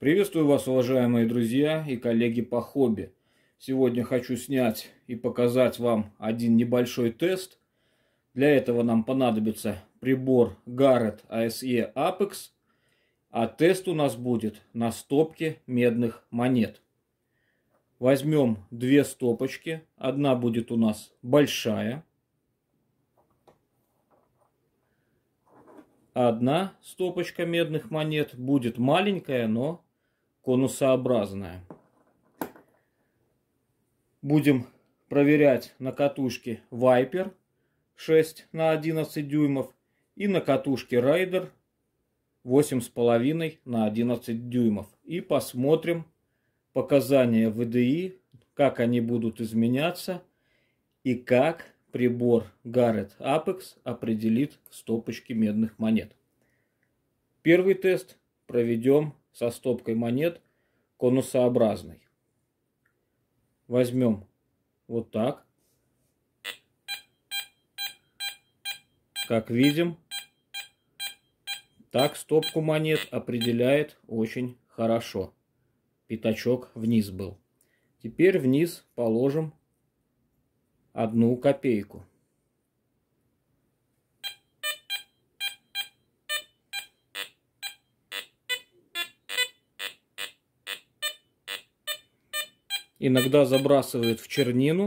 Приветствую вас, уважаемые друзья и коллеги по хобби. Сегодня хочу снять и показать вам один небольшой тест. Для этого нам понадобится прибор Garrett ASE Apex, а тест у нас будет на стопке медных монет. Возьмем две стопочки, одна будет у нас большая, одна стопочка медных монет будет маленькая, но конусообразная. Будем проверять на катушке Viper 6 на 11 дюймов и на катушке Raider 8,5 на 11 дюймов. И посмотрим показания VDI, как они будут изменяться и как прибор Garrett Apex определит стопочки медных монет. Первый тест проведем со стопкой монет конусообразной. Возьмем вот так. Как видим, так стопку монет определяет очень хорошо. Пятачок вниз был. Теперь вниз положим одну копейку. Иногда забрасывает в чернину,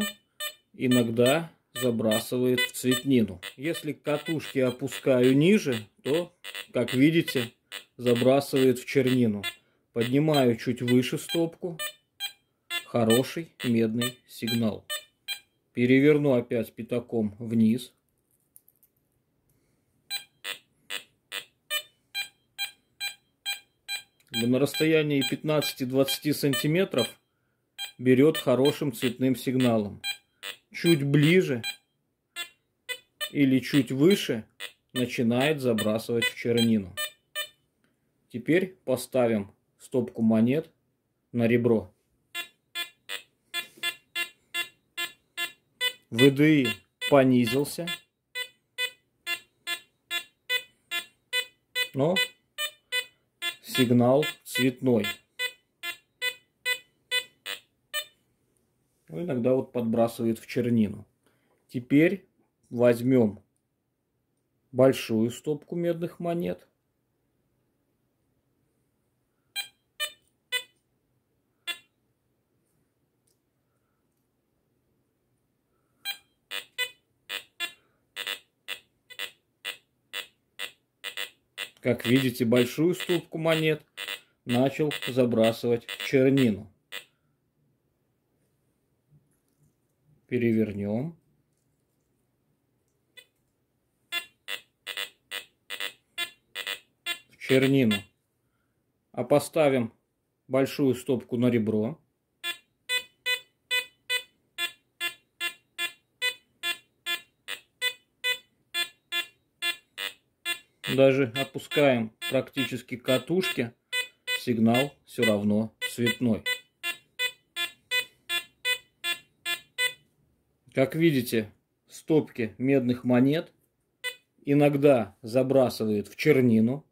иногда забрасывает в цветнину. Если катушки опускаю ниже, то, как видите, забрасывает в чернину. Поднимаю чуть выше стопку. Хороший медный сигнал. Переверну опять пятаком вниз. На расстоянии 15-20 сантиметров – берет хорошим цветным сигналом. Чуть ближе или чуть выше начинает забрасывать в чернину. Теперь поставим стопку монет на ребро. ВДИ понизился, но сигнал цветной. Ну, иногда вот подбрасывает в чернину. Теперь возьмем большую стопку медных монет. Как видите, большую стопку монет начал забрасывать в чернину. перевернем. В чернину. А поставим большую стопку на ребро. Даже опускаем практически катушки, сигнал все равно цветной. Как видите, стопки медных монет иногда забрасывает в чернину,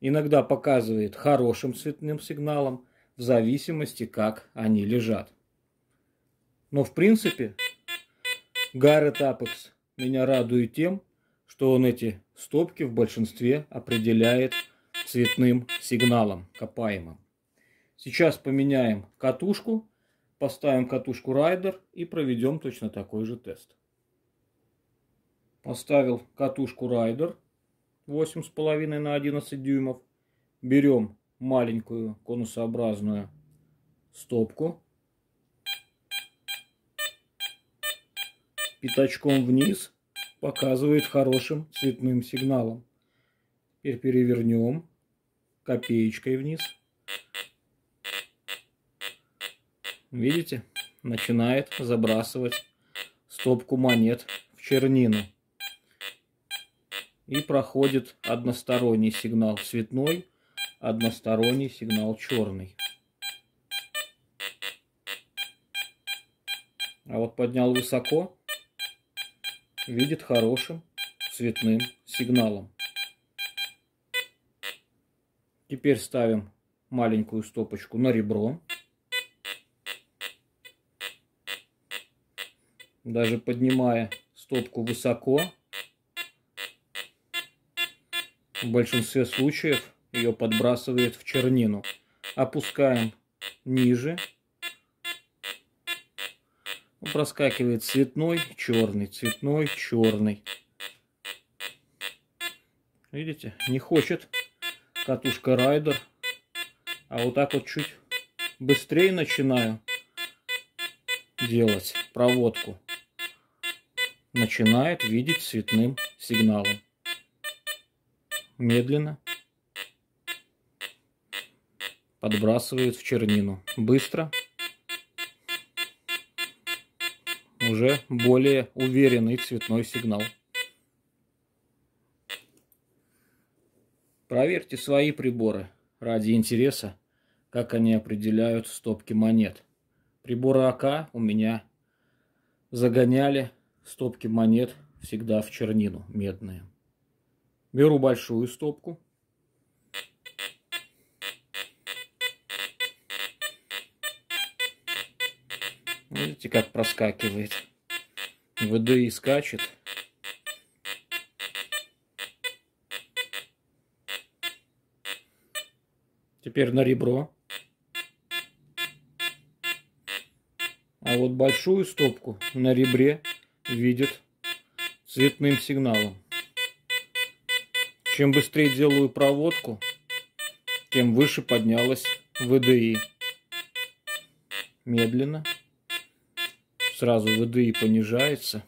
иногда показывает хорошим цветным сигналом, в зависимости, как они лежат. Но в принципе, Гаррет Апекс меня радует тем, что он эти стопки в большинстве определяет цветным сигналом копаемым. Сейчас поменяем катушку Поставим катушку райдер и проведем точно такой же тест. Поставил катушку райдер 8,5 на 11 дюймов. Берем маленькую конусообразную стопку. Пятачком вниз показывает хорошим цветным сигналом. Теперь перевернем копеечкой вниз. Видите? Начинает забрасывать стопку монет в чернину. И проходит односторонний сигнал цветной, односторонний сигнал черный. А вот поднял высоко, видит хорошим цветным сигналом. Теперь ставим маленькую стопочку на ребро. даже поднимая стопку высоко. В большинстве случаев ее подбрасывает в чернину. Опускаем ниже. Проскакивает цветной, черный, цветной, черный. Видите, не хочет катушка райдер. А вот так вот чуть быстрее начинаю делать проводку начинает видеть цветным сигналом. Медленно подбрасывает в чернину. Быстро. Уже более уверенный цветной сигнал. Проверьте свои приборы ради интереса, как они определяют стопки монет. Приборы АК у меня загоняли Стопки монет всегда в чернину медные. Беру большую стопку. Видите, как проскакивает. вд и скачет. Теперь на ребро. А вот большую стопку на ребре видит цветным сигналом. Чем быстрее делаю проводку, тем выше поднялась ВДИ. Медленно. Сразу ВДИ понижается.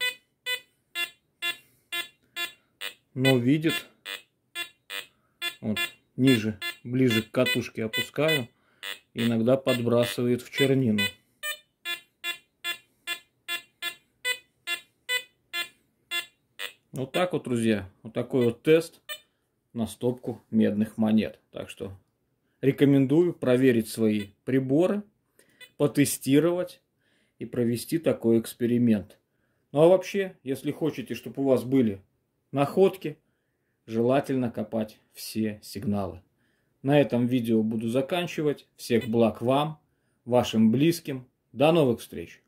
Но видит. Вот, ниже, ближе к катушке опускаю. Иногда подбрасывает в чернину. Вот так вот, друзья, вот такой вот тест на стопку медных монет. Так что рекомендую проверить свои приборы, потестировать и провести такой эксперимент. Ну а вообще, если хотите, чтобы у вас были находки, желательно копать все сигналы. На этом видео буду заканчивать. Всех благ вам, вашим близким. До новых встреч!